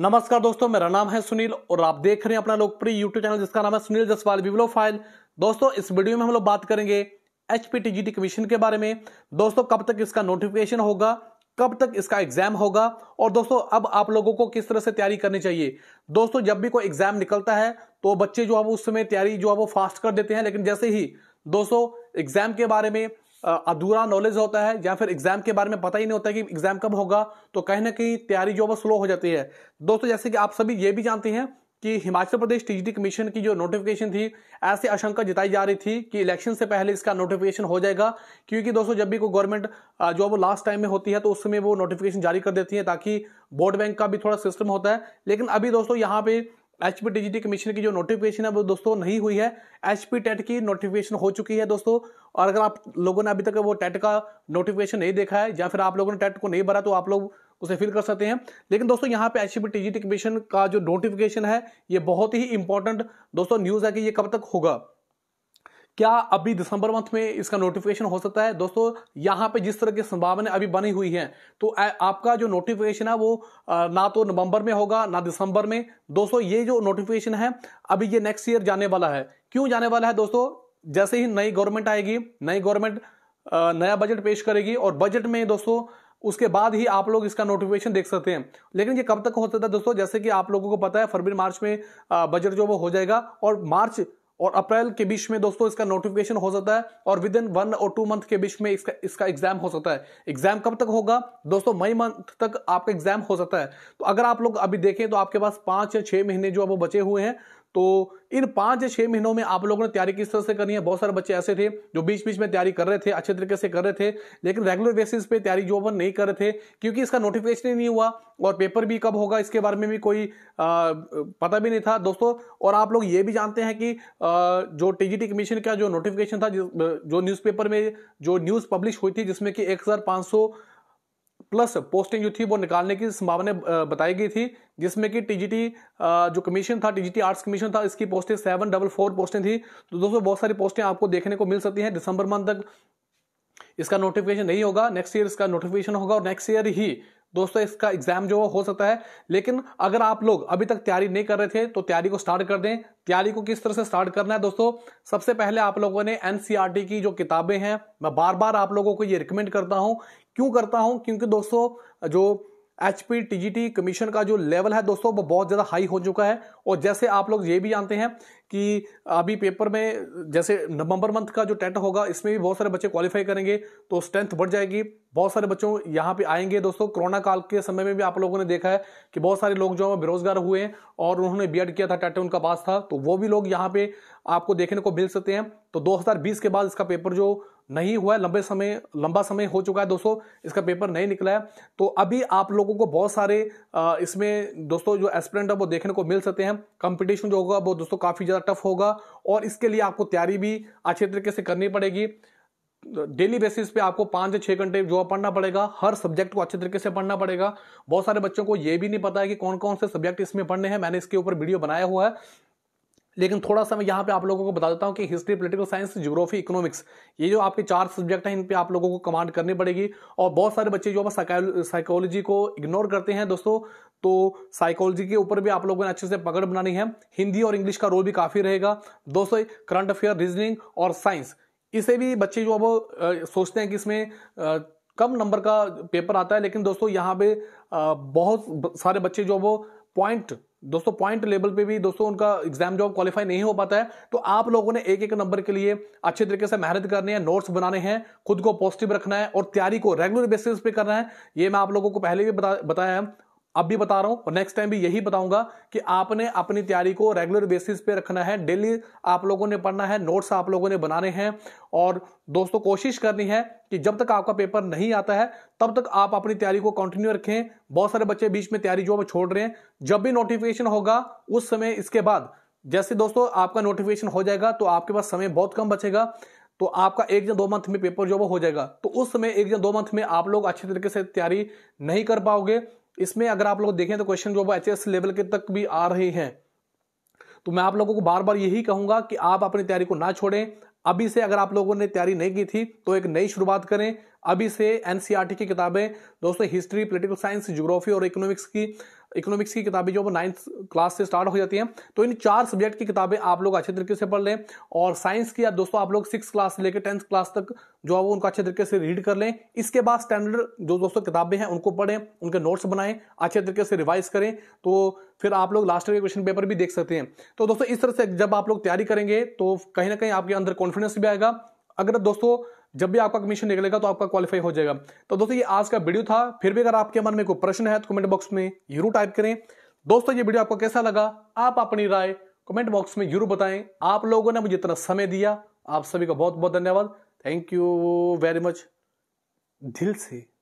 नमस्कार दोस्तों मेरा नाम है सुनील और आप देख रहे हैं अपना लोकप्रिय यूट्यूब चैनल जिसका नाम है सुनील जसवाल विवलो फाइल दोस्तों इस वीडियो में हम लोग बात करेंगे एच कमीशन के बारे में दोस्तों कब तक इसका नोटिफिकेशन होगा कब तक इसका एग्जाम होगा और दोस्तों अब आप लोगों को किस तरह से तैयारी करनी चाहिए दोस्तों जब भी कोई एग्जाम निकलता है तो बच्चे जो है उस समय तैयारी जो है वो फास्ट कर देते हैं लेकिन जैसे ही दोस्तों एग्जाम के बारे में अधूरा नॉलेज होता है या फिर एग्जाम के बारे में पता ही नहीं होता कि एग्जाम कब होगा तो कहीं ना कहीं तैयारी जो है स्लो हो जाती है दोस्तों जैसे कि आप सभी ये भी जानते हैं कि हिमाचल प्रदेश टीजीटी कमीशन की जो नोटिफिकेशन थी ऐसी आशंका जताई जा रही थी कि इलेक्शन से पहले इसका नोटिफिकेशन हो जाएगा क्योंकि दोस्तों जब भी कोई गवर्नमेंट जो वो लास्ट टाइम में होती है तो उस समय वो नोटिफिकेशन जारी कर देती है ताकि वोट बैंक का भी थोड़ा सिस्टम होता है लेकिन अभी दोस्तों यहाँ पे एच पी डिजिटी कमीशन की जो नोटिफिकेशन है वो दोस्तों नहीं हुई है एच पी टेट की नोटिफिकेशन हो चुकी है दोस्तों और अगर आप लोगों ने अभी तक वो टेट e का नोटिफिकेशन नहीं देखा है या फिर आप लोगों ने टेट e को नहीं भरा तो आप लोग उसे फिल कर सकते हैं लेकिन दोस्तों यहाँ पे एच पी टी कमीशन का जो नोटिफिकेशन है ये बहुत ही इंपॉर्टेंट दोस्तों न्यूज़ है कि ये कब तक होगा क्या अभी दिसंबर मंथ में इसका नोटिफिकेशन हो सकता है दोस्तों यहाँ पे जिस तरह की संभावना अभी बनी हुई है तो आपका जो नोटिफिकेशन है वो ना तो नवंबर में होगा ना दिसंबर में दोस्तों ये जो नोटिफिकेशन है अभी ये नेक्स्ट ईयर जाने वाला है क्यों जाने वाला है दोस्तों जैसे ही नई गवर्नमेंट आएगी नई गवर्नमेंट नया बजट पेश करेगी और बजट में दोस्तों उसके बाद ही आप लोग इसका नोटिफिकेशन देख सकते हैं लेकिन ये कब तक हो सकता है दोस्तों जैसे कि आप लोगों को पता है फरवरी मार्च में बजट जो वो हो जाएगा और मार्च और अप्रैल के बीच में दोस्तों इसका नोटिफिकेशन हो सकता है और विद इन वन और टू मंथ के बीच में इसका इसका एग्जाम हो सकता है एग्जाम कब तक होगा दोस्तों मई मंथ तक आपका एग्जाम हो सकता है तो अगर आप लोग अभी देखें तो आपके पास पांच या छह महीने जो अब बचे हुए हैं तो इन पांच या छह महीनों में आप लोगों ने तैयारी किस तरह से करनी है बहुत सारे बच्चे ऐसे थे जो बीच बीच में तैयारी कर रहे थे अच्छे तरीके से कर रहे थे लेकिन रेगुलर बेसिस पे तैयारी जो अपन नहीं कर रहे थे क्योंकि इसका नोटिफिकेशन ही नहीं हुआ और पेपर भी कब होगा इसके बारे में भी कोई आ, पता भी नहीं था दोस्तों और आप लोग ये भी जानते हैं कि आ, जो टीजीटी कमीशन का जो नोटिफिकेशन था जो न्यूज़पेपर में जो न्यूज़ पब्लिश हुई थी जिसमें कि एक प्लस पोस्टिंग जो थी वो निकालने की संभावना बताई गई थी जिसमें कि टीजीटी जो कमीशन था टीजीटी आर्ट्स कमीशन था इसकी posting seven double four posting थी तो दोस्तों बहुत सारी पोस्टें आपको देखने को मिल सकती हैं दिसंबर मंथ तक इसका नोटिफिकेशन नहीं होगा नेक्स्ट ईयर इसका नोटिफिकेशन होगा और नेक्स्ट ईयर ही दोस्तों इसका एग्जाम जो हो सकता है लेकिन अगर आप लोग अभी तक तैयारी नहीं कर रहे थे तो तैयारी को स्टार्ट कर दें तैयारी को किस तरह से स्टार्ट करना है दोस्तों सबसे पहले आप लोगों ने एनसीईआरटी e की जो किताबें हैं मैं बार बार आप लोगों को ये रिकमेंड करता हूं क्यों करता हूं क्योंकि दोस्तों जो एचपी टीजीटी कमीशन का जो लेवल है दोस्तों वो बहुत ज़्यादा हाई हो चुका है और जैसे आप लोग ये भी जानते हैं कि अभी पेपर में जैसे नवंबर मंथ का जो टेट होगा इसमें भी बहुत सारे बच्चे क्वालिफाई करेंगे तो स्ट्रेंथ बढ़ जाएगी बहुत सारे बच्चों यहाँ पे आएंगे दोस्तों कोरोना काल के समय में भी आप लोगों ने देखा है कि बहुत सारे लोग जो है बेरोजगार हुए हैं और उन्होंने बी किया था टेट उनका पास था तो वो भी लोग यहाँ पे आपको देखने को मिल सकते हैं तो दो के बाद इसका पेपर जो नहीं हुआ है लंबे समय लंबा समय हो चुका है दोस्तों इसका पेपर नहीं निकला है तो अभी आप लोगों को बहुत सारे इसमें दोस्तों जो एस्पिरेंट है वो देखने को मिल सकते हैं कंपटीशन जो होगा वो दोस्तों काफ़ी ज़्यादा टफ होगा और इसके लिए आपको तैयारी भी अच्छे तरीके से करनी पड़ेगी डेली बेसिस पे आपको पाँच से छः घंटे जो पढ़ना पड़ेगा हर सब्जेक्ट को अच्छे तरीके से पढ़ना पड़ेगा बहुत सारे बच्चों को ये भी नहीं पता है कि कौन कौन से सब्जेक्ट इसमें पढ़ने हैं मैंने इसके ऊपर वीडियो बनाया हुआ है लेकिन थोड़ा सा मैं यहाँ पे आप लोगों को बता देता हूँ कि history political science geography economics ये जो आपके चार सब्जेक्ट हैं इन पे आप लोगों को कमांड करनी पड़ेगी और बहुत सारे बच्चे जो है साइकोलॉजी को इग्नोर करते हैं दोस्तों तो साइकोलॉजी के ऊपर भी आप लोगों ने अच्छे से पकड़ बनानी है हिंदी और इंग्लिश का रोल भी काफ़ी रहेगा दोस्तों करंट अफेयर रीजनिंग और साइंस इसे भी बच्चे जो अब सोचते हैं कि इसमें कम नंबर का पेपर आता है लेकिन दोस्तों यहाँ पे बहुत सारे बच्चे जो वो पॉइंट दोस्तों पॉइंट लेवल पे भी दोस्तों उनका एग्जाम जॉब क्वालिफाई नहीं हो पाता है तो आप लोगों ने एक एक नंबर के लिए अच्छे तरीके से मेहनत करनी है नोट्स बनाने हैं खुद को पॉजिटिव रखना है और तैयारी को रेगुलर बेसिस पे करना है ये मैं आप लोगों को पहले भी बता, बताया है अब भी बता रहा हूं और नेक्स्ट टाइम भी यही बताऊंगा कि आपने अपनी तैयारी को रेगुलर बेसिस पे रखना है डेली आप लोगों ने पढ़ना है नोट्स आप लोगों ने बनाने हैं और दोस्तों कोशिश करनी है कि जब तक आपका पेपर नहीं आता है तब तक आप अपनी तैयारी को कंटिन्यू रखें बहुत सारे बच्चे बीच में तैयारी जो है छोड़ रहे हैं जब भी नोटिफिकेशन होगा उस समय इसके बाद जैसे दोस्तों आपका नोटिफिकेशन हो जाएगा तो आपके पास समय बहुत कम बचेगा तो आपका एक या दो मंथ में पेपर जो वो हो जाएगा तो उस समय एक या दो मंथ में आप लोग अच्छे तरीके से तैयारी नहीं कर पाओगे इसमें अगर आप लोग देखें तो क्वेश्चन जो एच एस लेवल के तक भी आ रहे हैं तो मैं आप लोगों को बार बार यही कहूंगा कि आप अपनी तैयारी को ना छोड़ें अभी से अगर आप लोगों ने तैयारी नहीं की थी तो एक नई शुरुआत करें अभी से एनसीआरटी e की किताबें दोस्तों हिस्ट्री पॉलिटिकल साइंस ज्योग्राफी और इकोनॉमिक्स की इकोनॉमिक्स की किताबें जो वो नाइन्थ क्लास से स्टार्ट हो जाती हैं तो इन चार सब्जेक्ट की किताबें आप लोग अच्छे तरीके से पढ़ लें और साइंस की दोस्तों आप लोग सिक्स क्लास से लेकर टेंथ क्लास तक जो है वो उनको अच्छे तरीके से रीड कर लें इसके बाद स्टैंडर्ड जो दोस्तों किताबें हैं उनको पढ़ें उनके नोट्स बनाएं अच्छे तरीके से रिवाइज करें तो फिर आप लोग लास्ट ईयर क्वेश्चन पेपर भी देख सकते हैं तो दोस्तों इस तरह से जब आप लोग तैयारी करेंगे तो कहीं ना कहीं आपके अंदर कॉन्फिडेंस भी आएगा अगर दोस्तों जब भी आपका कमीशन निकलेगा तो आपका क्वालिफाई हो जाएगा तो दोस्तों ये आज का वीडियो था फिर भी अगर आपके मन में कोई प्रश्न है तो कमेंट बॉक्स में यूरू टाइप करें दोस्तों ये वीडियो आपको कैसा लगा आप अपनी राय कमेंट बॉक्स में जरूर बताएं आप लोगों ने मुझे इतना समय दिया आप सभी का बहुत बहुत धन्यवाद थैंक यू वेरी मच दिल से